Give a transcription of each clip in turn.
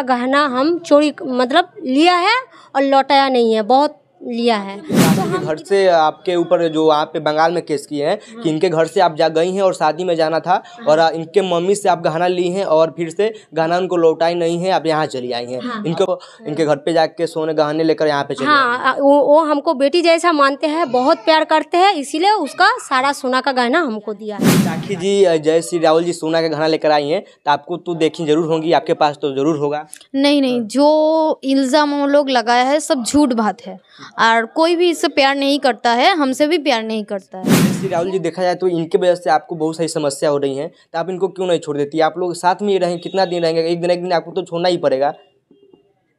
का गहना हम चोरी मतलब लिया है और लौटाया नहीं है बहुत लिया है तो, तो घर से आपके ऊपर जो आप पे बंगाल में केस किए हैं कि हम्म। इनके घर से आप जा गई हैं और शादी में जाना था हाँ। और इनके मम्मी से आप गहना ली हैं और फिर से गहना उनको लौटाई नहीं है आप यहाँ चली आई हैं हाँ, हाँ। इनको इनके घर पे जाके सोने गहने लेकर यहाँ पे चली हाँ वो, वो हमको बेटी जैसा मानते हैं बहुत प्यार करते हैं इसीलिए उसका सारा सोना का गहना हमको दिया राखी जी जय श्री राहुल जी सोना का गहना लेकर आई है तो आपको तो देखी जरूर होंगी आपके पास तो जरूर होगा नहीं नहीं हाँ। जो इल्जाम लोग लगाया है सब झूठ बात है और कोई भी इससे प्यार नहीं करता है हमसे भी प्यार नहीं करता है श्री राहुल जी देखा जाए तो इनके वजह से आपको बहुत सारी समस्या हो रही है तो आप इनको क्यों नहीं छोड़ देती आप लोग साथ में ही रहें कितना दिन रहेंगे एक दिन एक दिन आपको तो छोड़ना ही पड़ेगा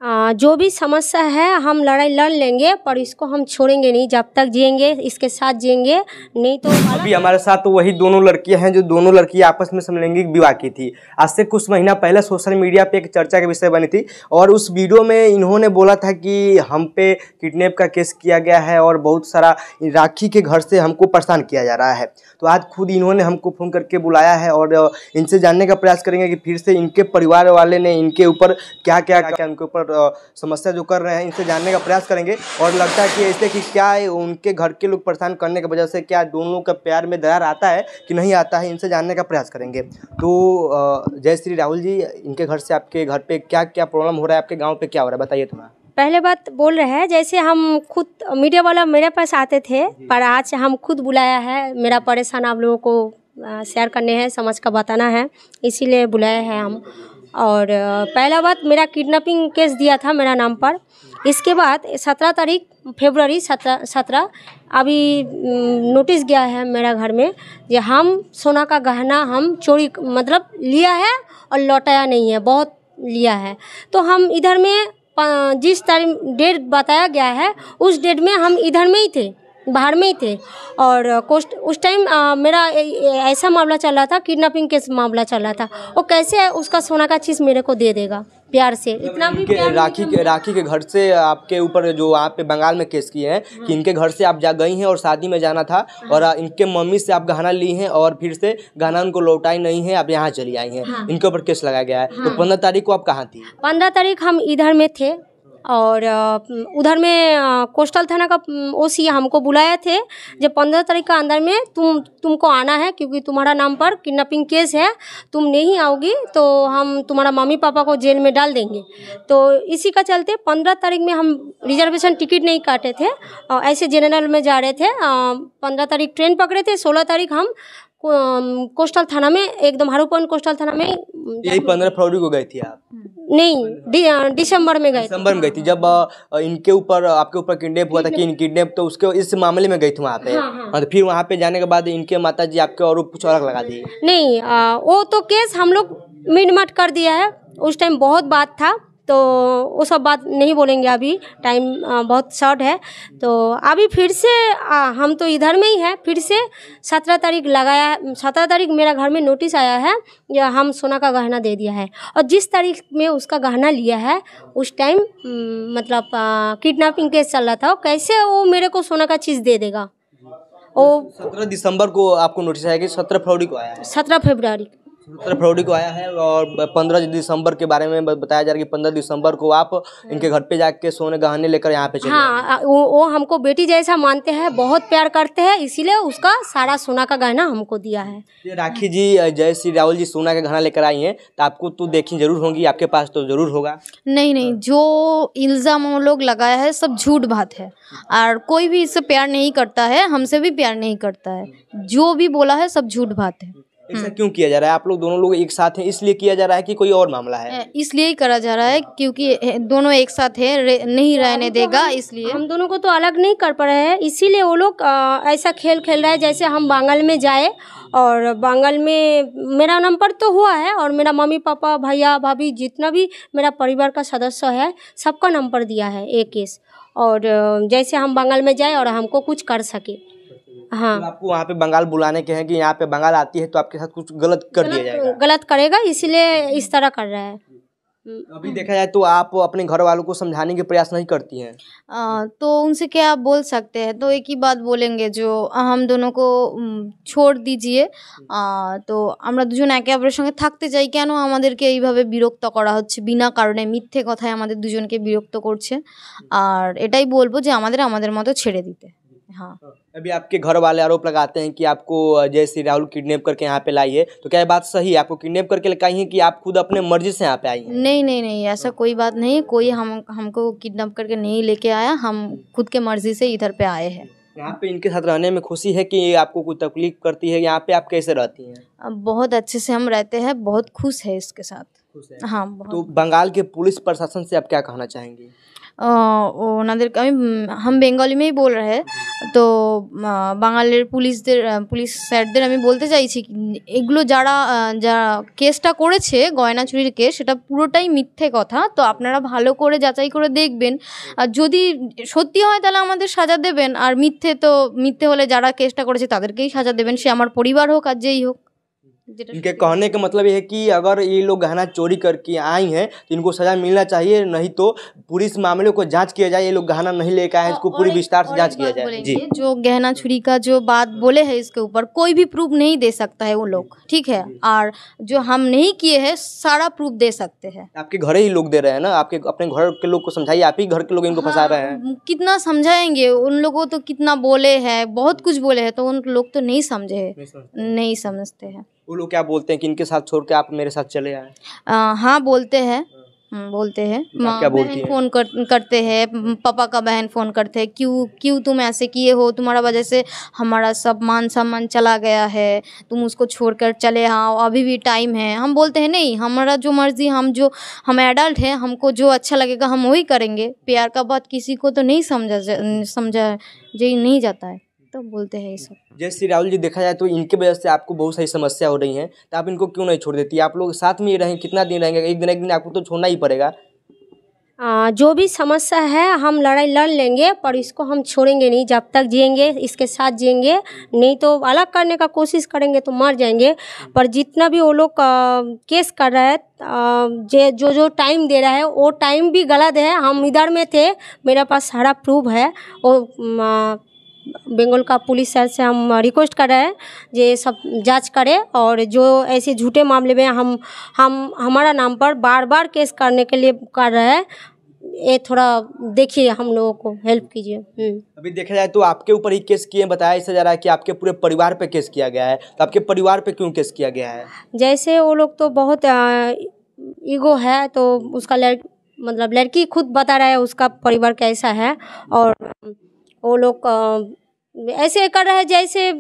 जो भी समस्या है हम लड़ाई लड़ लेंगे पर इसको हम छोड़ेंगे नहीं जब तक जिएंगे इसके साथ जिएंगे नहीं तो अभी हमारे साथ तो वही दोनों लड़कियां हैं जो दोनों लड़की आपस में समलैंगिक विवाह की थी आज से कुछ महीना पहले सोशल मीडिया पे एक चर्चा के विषय बनी थी और उस वीडियो में इन्होंने बोला था कि हम पे किडनेप का केस किया गया है और बहुत सारा राखी के घर से हमको परेशान किया जा रहा है तो आज खुद इन्होंने हमको फ़ोन करके बुलाया है और इनसे जानने का प्रयास करेंगे कि फिर से इनके परिवार वाले ने इनके ऊपर क्या क्या क्या इनके ऊपर समस्या जो कर रहे हैं इनसे जानने का प्रयास करेंगे और लगता है कि ऐसे कि क्या है उनके घर के लोग परेशान करने की वजह से क्या दोनों का प्यार में दरार आता है कि नहीं आता है इनसे जानने का प्रयास करेंगे तो जय श्री राहुल जी इनके घर से आपके घर पर क्या क्या प्रॉब्लम हो रहा है आपके गाँव पर क्या हो रहा है बताइए थोड़ा पहले बात बोल रहे हैं जैसे हम खुद मीडिया वाला मेरे पास आते थे पर आज हम खुद बुलाया है मेरा परेशान आप लोगों को शेयर करने हैं समझ कर बताना है इसीलिए बुलाया है हम और पहला बात मेरा किडनैपिंग केस दिया था मेरा नाम पर इसके बाद सत्रह तारीख फेबररी सत्रह सत्रह अभी नोटिस गया है मेरा घर में जो हम सोना का गहना हम चोरी मतलब लिया है और लौटाया नहीं है बहुत लिया है तो हम इधर में जिस तारीख डेट बताया गया है उस डेट में हम इधर में ही थे बाहर में ही थे और कोस्ट उस टाइम मेरा ऐसा मामला चल रहा था किडनैपिंग केस मामला चल रहा था वो कैसे उसका सोना का चीज़ मेरे को दे देगा प्यार से तो इतना भी प्यार राखी के राखी के घर से आपके ऊपर जो आप पे बंगाल में केस किए हैं हाँ। कि इनके घर से आप जा गई हैं और शादी में जाना था हाँ। और इनके मम्मी से आप गहना ली हैं और फिर से गहना उनको लौटाई नहीं है आप यहाँ चली आई हैं हाँ। इनके ऊपर केस लगाया गया है तो हाँ। पंद्रह तारीख को आप कहाँ थी पंद्रह तारीख हम इधर में थे और उधर में कोस्टल थाना का ओ सी हमको बुलाए थे जब पंद्रह तारीख का अंदर में तुम तुमको आना है क्योंकि तुम्हारा नाम पर किडनैपिंग केस है तुम नहीं आओगी तो हम तुम्हारा मम्मी पापा को जेल में डाल देंगे तो इसी का चलते पंद्रह तारीख में हम रिजर्वेशन टिकट नहीं काटे थे ऐसे जनरल में जा रहे थे पंद्रह तारीख ट्रेन पकड़े थे सोलह तारीख हम कोस्टल थाना में एकदम हरूपन कोस्टल थाना में यही पंद्रह फरवरी को गई थी आप हम्म। नहीं दिसंबर में गई दिसंबर में गई थी जब इनके ऊपर आपके ऊपर किडनेप हुआ था कि इन किडनेप तो उसके इस मामले में गई थी वहाँ पे हाँ, हाँ, हाँ। तो फिर वहाँ पे जाने के बाद इनके माता जी आपके और कुछ अलग लगा दी नहीं आ, वो तो केस हम लोग मिनमट कर दिया है उस टाइम बहुत बात था तो वो सब बात नहीं बोलेंगे अभी टाइम बहुत शॉर्ट है तो अभी फिर से आ, हम तो इधर में ही हैं फिर से सत्रह तारीख लगाया सत्रह तारीख मेरा घर में नोटिस आया है या हम सोना का गहना दे दिया है और जिस तारीख में उसका गहना लिया है उस टाइम मतलब किडनैपिंग केस चल रहा था कैसे वो मेरे को सोना का चीज़ दे देगा ओ सत्रह दिसंबर को आपको नोटिस आया कि सत्रह फरवरी को आया सत्रह फरवरी सत्रह फरवरी को आया है और पंद्रह दिसंबर के बारे में बताया जा रहा है कि पंद्रह दिसंबर को आप इनके घर पे जाके सोने गहने लेकर यहाँ पे चले हाँ वो, वो हमको बेटी जैसा मानते हैं बहुत प्यार करते हैं इसीलिए उसका सारा सोना का गहना हमको दिया है राखी जी जय श्री राहुल जी सोना का गहना लेकर आई है तो आपको तो देखी जरूर होंगी आपके पास तो जरूर होगा नहीं नहीं जो इल्ज़ाम लोग लगाया है सब झूठ बात है और कोई भी इससे प्यार नहीं करता है हमसे भी प्यार नहीं करता है जो भी बोला है सब झूठ बात है ऐसा हम्म। क्यों किया जा रहा है आप लोग दोनों लोग एक साथ हैं इसलिए किया जा रहा है कि कोई और मामला है इसलिए ही करा जा रहा है हाँ। क्योंकि दोनों एक साथ हैं नहीं तो रहने देगा इसलिए हम दोनों को तो अलग नहीं कर पा रहे हैं इसीलिए वो लोग ऐसा खेल खेल रहा है जैसे हम बांगल में जाए और बांगल में मेरा नंबर तो हुआ है और मेरा मम्मी पापा भैया भाभी जितना भी मेरा परिवार का सदस्य है सबका नंबर दिया है एक केस और जैसे हम बंगाल में जाए और हमको कुछ कर सके हाँ तो आपको वहाँ पे बंगाल बुलाने के हैं कि यहाँ पे बंगाल आती है तो आपके साथ कुछ गलत कर दिया जाएगा गलत करेगा इसीलिए इस तरह कर रहा है तो अभी देखा जाए तो आप अपने घर वालों को समझाने के प्रयास नहीं करती हैं आ, तो उनसे क्या आप बोल सकते हैं तो एक ही बात बोलेंगे जो हम दोनों को छोड़ दीजिए तो আমরা দুজন एके অপরের संगे थकते চাই কেন আমাদেরকে এইভাবে বিরক্ত করা হচ্ছে বিনা কারণে মিথ্যে কথায় আমাদের দুজনকে বিরক্ত করছে আর এটাই বলবো যে আমাদের আমাদের हाँ।, हाँ अभी आपके घर वाले आरोप लगाते हैं कि आपको जैसे राहुल किडनैप करके यहाँ पे लाई है तो क्या बात सही है आपको किडनैप करके लगाई है कि आप खुद अपने मर्जी से यहाँ पे आई नहीं नहीं नहीं ऐसा हाँ। कोई बात नहीं कोई हम हमको किडनैप करके नहीं लेके आया हम खुद के मर्जी से इधर पे आए हैं यहाँ पे इनके साथ रहने में खुशी है कि आपको कोई तकलीफ करती है यहाँ पे आप कैसे रहती हैं बहुत अच्छे से हम रहते हैं बहुत खुश है इसके साथ खुश है हाँ तो बंगाल के पुलिस प्रशासन से आप क्या कहना चाहेंगे ওনাদের আমি হাম বেঙ্গলি মেই বল রে তো বাঙালির পুলিশদের পুলিশ স্যারদের আমি বলতে চাইছি এগুলো যারা যারা কেসটা করেছে গয়না চুরির কেস সেটা পুরোটাই মিথ্যে কথা তো আপনারা ভালো করে যাচাই করে দেখবেন আর যদি সত্যি হয় তাহলে আমাদের সাজা দেবেন আর মিথ্যে তো মিথ্যে হলে যারা কেসটা করেছে তাদেরকেই সাজা দেবেন সে আমার পরিবার হোক আর যেই হোক इनके कहने का मतलब ये है कि अगर ये लोग गहना चोरी करके आई हैं तो इनको सज़ा मिलना चाहिए नहीं तो पूरी इस मामले को जांच किया जाए ये लोग गहना नहीं लेकर आए हाँ, इसको पूरी विस्तार से जांच किया जाए जी जो गहना चोरी का जो बात बोले है इसके ऊपर कोई भी प्रूफ नहीं दे सकता है वो लोग ठीक है और जो हम नहीं किए है सारा प्रूफ दे सकते है आपके घर ही लोग दे रहे हैं ना आपके अपने घर के लोग को समझाइए आप ही घर के लोग इनको फंसा रहे हैं हाँ, कितना समझाएंगे उन लोगों तो कितना बोले है बहुत कुछ बोले है तो उन लोग तो नहीं समझे नहीं समझते हैं वो लोग क्या बोलते हैं कि इनके साथ छोड़ के आप मेरे साथ चले आए हाँ बोलते हैं हाँ। हम्म, बोलते हैं माँ क्या है? फ़ोन कर, करते हैं पापा का बहन फ़ोन करते हैं क्यों क्यों तुम ऐसे किए हो तुम्हारा वजह से हमारा सब मान सम्मान चला गया है तुम उसको छोड़कर चले आओ अभी भी टाइम है हम बोलते हैं नहीं हमारा जो मर्ज़ी हम जो हम एडल्ट हैं हमको जो अच्छा लगेगा हम वही करेंगे प्यार का बात किसी को तो नहीं समझा समझा जी नहीं जाता है तो बोलते हैं ये सब जैसे राहुल जी देखा जाए तो इनके वजह से आपको बहुत सारी समस्या हो रही है तो आप इनको क्यों नहीं छोड़ देती आप लोग साथ में ही रहें कितना दिन रहेंगे एक दिन एक दिन आपको तो छोड़ना ही पड़ेगा आ, जो भी समस्या है हम लड़ाई लड़ लेंगे पर इसको हम छोड़ेंगे नहीं जब तक जिएंगे इसके साथ जिएंगे नहीं तो अलग करने का कोशिश करेंगे तो मर जाएंगे पर जितना भी वो लोग केस कर रहा है जे जो जो टाइम दे रहा है वो टाइम भी गलत है हम इधर में थे मेरे पास सारा प्रूफ है वो बंगाल का पुलिस सर से हम रिक्वेस्ट कर रहे हैं जे सब जांच करे और जो ऐसे झूठे मामले में हम हम हमारा नाम पर बार बार केस करने के लिए कर रहे हैं ये थोड़ा देखिए हम लोगों को हेल्प कीजिए हम्म। अभी देखा जाए तो आपके ऊपर ही केस किए बताया ऐसा जा रहा है कि आपके पूरे परिवार पे केस किया गया है तो आपके परिवार पे क्यों केस किया गया है जैसे वो लोग तो बहुत ईगो है तो उसका लड़ मतलब लड़की खुद बता रहा है उसका परिवार कैसा है और वो लोग ऐसे कर रहे हैं जैसे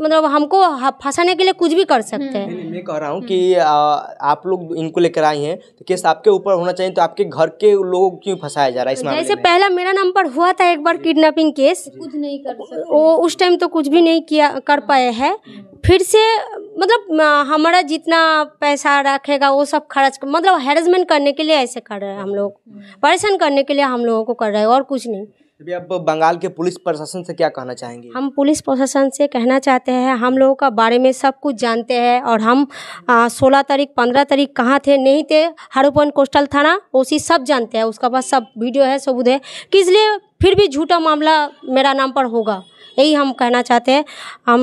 मतलब हमको फंसाने के लिए कुछ भी कर सकते हैं मैं कह रहा हूँ हम्म। कि आ, आप लोग इनको लेकर आई हैं तो केस आपके ऊपर होना चाहिए तो आपके घर के लोगों को क्यों फंसाया जा रहा है इस मामले जैसे पहला मेरा नाम पर हुआ था एक बार किडनैपिंग केस कुछ नहीं कर वो उस टाइम तो कुछ भी नहीं किया कर हाँ। पाए है हम्म। फिर से मतलब हमारा जितना पैसा रखेगा वो सब खर्च मतलब हेरसमेंट करने के लिए ऐसे कर रहे हैं हम लोग परेशान हम्म। करने के लिए हम लोगों को कर रहे हैं और कुछ नहीं तो आप बंगाल के पुलिस प्रशासन से क्या कहना चाहेंगे हम पुलिस प्रशासन से कहना चाहते हैं हम लोगों का बारे में सब कुछ जानते हैं और हम सोलह तारीख पंद्रह तारीख कहाँ थे नहीं थे हरूपन कोस्टल थाना उसी सब जानते हैं उसका पास सब वीडियो है सबूत है कि इसलिए फिर भी झूठा मामला मेरा नाम पर होगा यही हम कहना चाहते हैं हम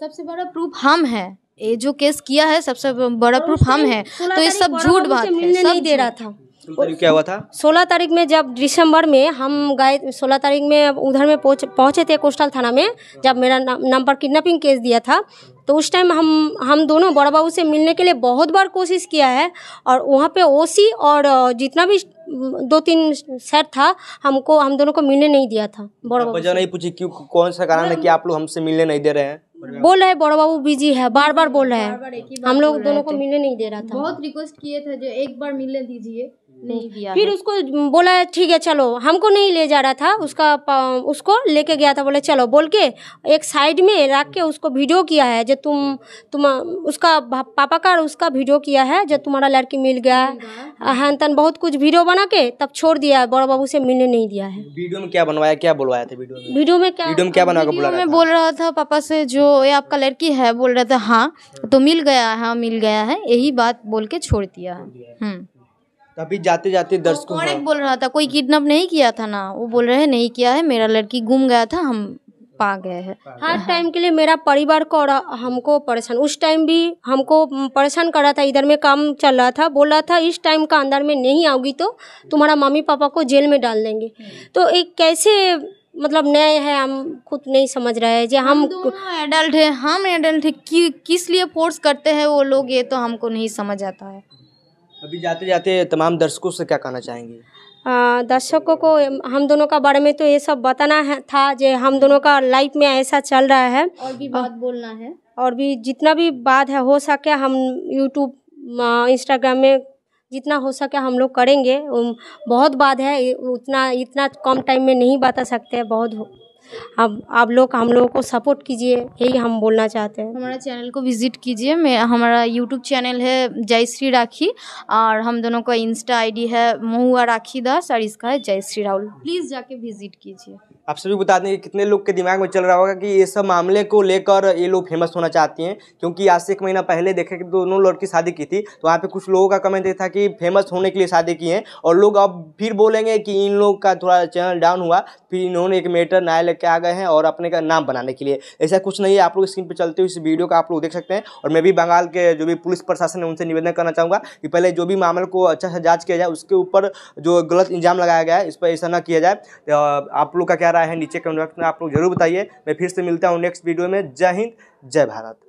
सबसे बड़ा प्रूफ हम हैं ये जो केस किया है सबसे बड़ा प्रूफ हम है तो ये सब झूठ बात है सब दे रहा था तारीख क्या हुआ था सोलह तारीख में जब दिसंबर में हम गए सोलह तारीख में उधर में पहुँच पहुँचे थे कोस्टल थाना में जब मेरा नंबर किडनेपिंग किडनैपिंग केस दिया था तो उस टाइम हम हम दोनों बड़ा बाबू से मिलने के लिए बहुत बार कोशिश किया है और वहाँ पे ओसी और जितना भी दो तीन सेट था हमको हम दोनों को मिलने नहीं दिया था बड़ा बाबू नहीं पूछी क्यों कौन सा कारण है कि आप लोग हमसे मिलने नहीं दे रहे हैं बोल रहे बड़ा बाबू बिजी है बार बार बोल रहे हैं हम लोग दोनों को मिलने नहीं दे रहा था बहुत रिक्वेस्ट किए थे जो एक बार मिलने दीजिए नहीं हम्म। दिया फिर उसको बोला ठीक है चलो हमको नहीं ले जा रहा था उसका उसको लेके गया था बोले चलो बोल के एक साइड में रख के उसको वीडियो किया है जो तुम तुम उसका पापा का उसका वीडियो किया है जो तुम्हारा लड़की मिल गया है हाँ, तन बहुत कुछ वीडियो बना के तब छोड़ दिया है बड़ा बाबू से मिलने नहीं दिया है वीडियो में क्या बनवाया क्या बोलवाया था वीडियो में वीडियो में क्या में क्या बना मैं बोल रहा था पापा से जो ये आपका लड़की है बोल रहा था हाँ तो मिल गया हाँ मिल गया है यही बात बोल के छोड़ दिया है हम्म। तभी जाते जाते दर्शकों और एक बोल रहा था कोई किडनैप नहीं किया था ना वो बोल रहे नहीं किया है मेरा लड़की गुम गया था हम पा गए हैं हर टाइम के लिए मेरा परिवार को और हमको परेशान उस टाइम भी हमको परेशान कर रहा था इधर में काम चल रहा था बोल रहा था इस टाइम का अंदर में नहीं आओगी तो तुम्हारा मम्मी पापा को जेल में डाल देंगे तो एक कैसे मतलब नए है हम खुद नहीं समझ रहे हैं जो हम एडल्ट हम एडल्ट कि, किस लिए फोर्स करते हैं वो लोग ये तो हमको नहीं समझ आता है अभी जाते जाते तमाम दर्शकों से क्या कहना चाहेंगे दर्शकों को हम दोनों का बारे में तो ये सब बताना है था जो हम दोनों का लाइफ में ऐसा चल रहा है और भी बात बोलना है और भी जितना भी बात है हो सके हम यूट्यूब इंस्टाग्राम में जितना हो सके हम लोग करेंगे बहुत बात है उतना इतना कम टाइम में नहीं बता सकते बहुत अब आप लोग हम लोगों को सपोर्ट कीजिए यही हम बोलना चाहते हैं हमारा चैनल को विज़िट कीजिए मैं हमारा यूट्यूब चैनल है जय श्री राखी और हम दोनों का इंस्टा आईडी है महुआ राखी दास और इसका है जय श्री राहुल प्लीज़ जाके विज़िट कीजिए आप सभी बता दें कि कितने लोग के दिमाग में चल रहा होगा कि ये सब मामले को लेकर ये लोग फेमस होना चाहती हैं क्योंकि आज से एक महीना पहले देखे कि दोनों लड़की शादी की थी तो वहाँ पे कुछ लोगों का कमेंट था कि फेमस होने के लिए शादी की है और लोग अब फिर बोलेंगे कि इन लोग का थोड़ा चैनल डाउन हुआ फिर इन्होंने एक मेटर नया लेके आ गए हैं और अपने का नाम बनाने के लिए ऐसा कुछ नहीं है आप लोग स्क्रीन पर चलते हुए इस वीडियो का आप लोग देख सकते हैं और मैं भी बंगाल के जो भी पुलिस प्रशासन है उनसे निवेदन करना चाहूँगा कि पहले जो भी मामले को अच्छा से जाँच किया जाए उसके ऊपर जो गलत इंजाम लगाया गया है इस पर ऐसा ना किया जाए आप लोग का क्या राय है नीचे कमेंट बॉक्स में आप लोग जरूर बताइए मैं फिर से मिलता हूँ नेक्स्ट वीडियो में जय हिंद जय भारत